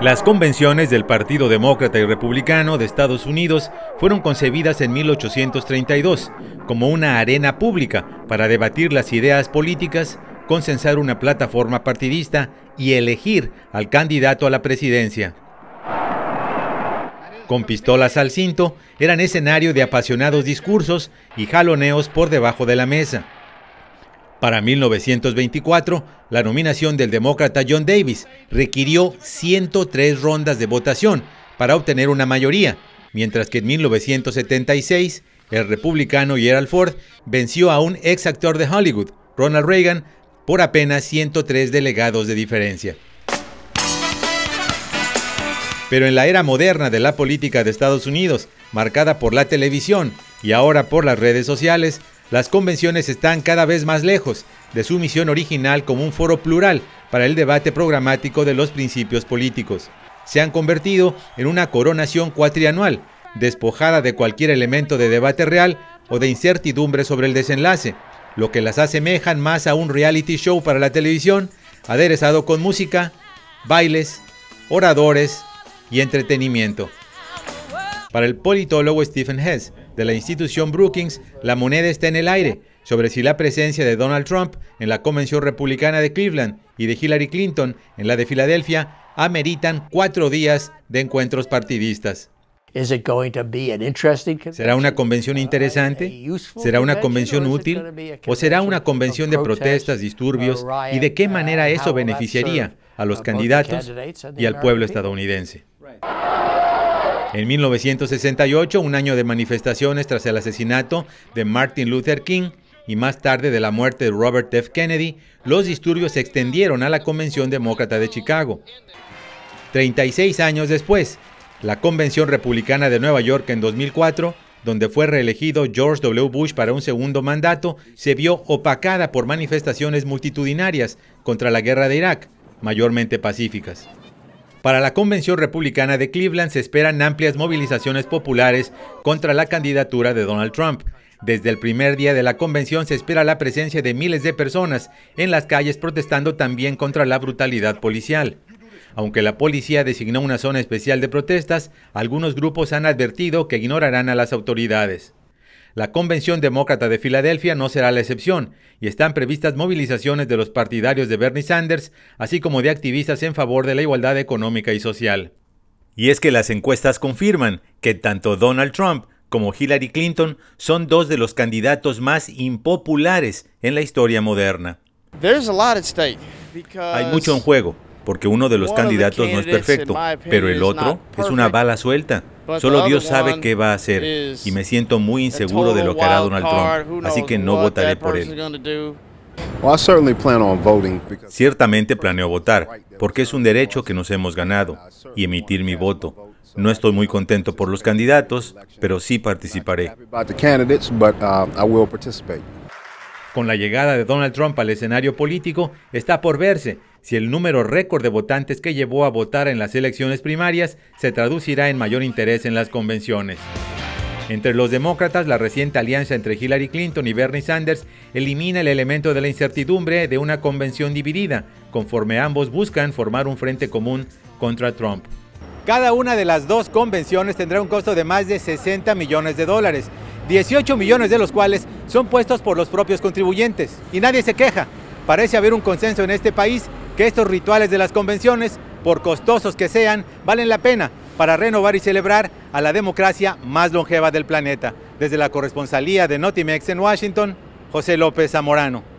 Las convenciones del Partido Demócrata y Republicano de Estados Unidos fueron concebidas en 1832 como una arena pública para debatir las ideas políticas, consensar una plataforma partidista y elegir al candidato a la presidencia. Con pistolas al cinto, eran escenario de apasionados discursos y jaloneos por debajo de la mesa. Para 1924, la nominación del demócrata John Davis requirió 103 rondas de votación para obtener una mayoría, mientras que en 1976 el republicano Gerald Ford venció a un ex actor de Hollywood, Ronald Reagan, por apenas 103 delegados de diferencia. Pero en la era moderna de la política de Estados Unidos, marcada por la televisión y ahora por las redes sociales, las convenciones están cada vez más lejos de su misión original como un foro plural para el debate programático de los principios políticos. Se han convertido en una coronación cuatrianual, despojada de cualquier elemento de debate real o de incertidumbre sobre el desenlace, lo que las asemejan más a un reality show para la televisión, aderezado con música, bailes, oradores y entretenimiento. Para el politólogo Stephen Hess, de la institución Brookings, la moneda está en el aire sobre si la presencia de Donald Trump en la Convención Republicana de Cleveland y de Hillary Clinton en la de Filadelfia ameritan cuatro días de encuentros partidistas. ¿Será una convención uh, interesante? ¿Será una convención útil? ¿O será una convención de protestas, uh, disturbios? ¿Y de qué manera uh, eso beneficiaría a los candidatos y al pueblo estadounidense? En 1968, un año de manifestaciones tras el asesinato de Martin Luther King y más tarde de la muerte de Robert F. Kennedy, los disturbios se extendieron a la Convención Demócrata de Chicago. 36 años después, la Convención Republicana de Nueva York en 2004, donde fue reelegido George W. Bush para un segundo mandato, se vio opacada por manifestaciones multitudinarias contra la guerra de Irak, mayormente pacíficas. Para la Convención Republicana de Cleveland se esperan amplias movilizaciones populares contra la candidatura de Donald Trump. Desde el primer día de la convención se espera la presencia de miles de personas en las calles protestando también contra la brutalidad policial. Aunque la policía designó una zona especial de protestas, algunos grupos han advertido que ignorarán a las autoridades. La Convención Demócrata de Filadelfia no será la excepción, y están previstas movilizaciones de los partidarios de Bernie Sanders, así como de activistas en favor de la igualdad económica y social. Y es que las encuestas confirman que tanto Donald Trump como Hillary Clinton son dos de los candidatos más impopulares en la historia moderna. Hay mucho en juego, porque uno de los candidatos no es perfecto, pero el otro es una bala suelta. Solo Dios sabe qué va a hacer y me siento muy inseguro de lo que hará Donald Trump, así que no votaré por él. Ciertamente planeo votar, porque es un derecho que nos hemos ganado, y emitir mi voto. No estoy muy contento por los candidatos, pero sí participaré. Uh, Con la llegada de Donald Trump al escenario político, está por verse si el número récord de votantes que llevó a votar en las elecciones primarias se traducirá en mayor interés en las convenciones. Entre los demócratas, la reciente alianza entre Hillary Clinton y Bernie Sanders elimina el elemento de la incertidumbre de una convención dividida, conforme ambos buscan formar un frente común contra Trump. Cada una de las dos convenciones tendrá un costo de más de 60 millones de dólares, 18 millones de los cuales son puestos por los propios contribuyentes. Y nadie se queja. Parece haber un consenso en este país que estos rituales de las convenciones, por costosos que sean, valen la pena para renovar y celebrar a la democracia más longeva del planeta. Desde la corresponsalía de Notimex en Washington, José López Zamorano.